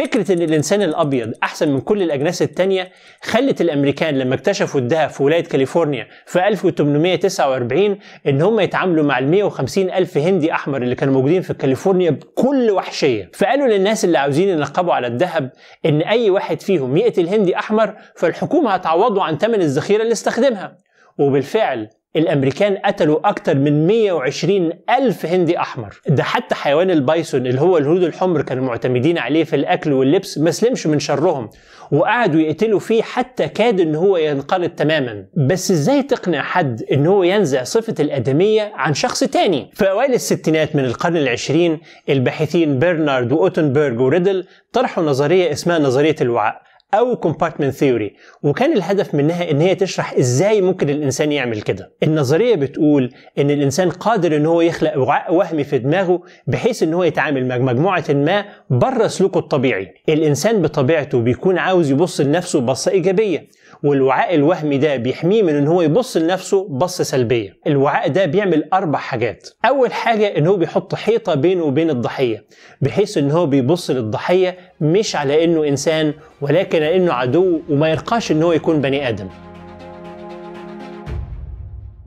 فكرة ان الانسان الابيض احسن من كل الاجناس التانية خلت الامريكان لما اكتشفوا الذهب في ولاية كاليفورنيا في 1849 ان هم يتعاملوا مع ال 150 الف هندي احمر اللي كانوا موجودين في كاليفورنيا بكل وحشية فقالوا للناس اللي عاوزين ينقبوا على الذهب ان اي واحد فيهم يقتل هندي احمر فالحكومة هتعوضه عن ثمن الذخيرة اللي استخدمها وبالفعل الامريكان قتلوا اكتر من 120 الف هندي احمر ده حتى حيوان البايسون اللي هو الهنود الحمر كانوا معتمدين عليه في الاكل واللبس ما سلمش من شرهم وقعدوا يقتلوا فيه حتى كاد ان هو ينقرض تماما بس ازاي تقنع حد ان هو ينزع صفه الادميه عن شخص تاني في اوائل الستينات من القرن العشرين الباحثين برنارد واوتنبرج وريدل طرحوا نظريه اسمها نظريه الوعاء او كومبارتمنت ثيوري وكان الهدف منها ان هي تشرح ازاي ممكن الانسان يعمل كده النظريه بتقول ان الانسان قادر ان هو يخلق وعاء وهمي في دماغه بحيث ان هو يتعامل مع مجموعه ما بره سلوكه الطبيعي الانسان بطبيعته بيكون عاوز يبص لنفسه بصه ايجابيه والوعاء الوهمي ده بيحميه من ان هو يبص لنفسه بصه سلبيه الوعاء ده بيعمل اربع حاجات اول حاجه ان هو بيحط حيطه بينه وبين الضحيه بحيث ان هو بيبص للضحيه مش على انه انسان ولكن على انه عدو وما يرقاش ان هو يكون بني ادم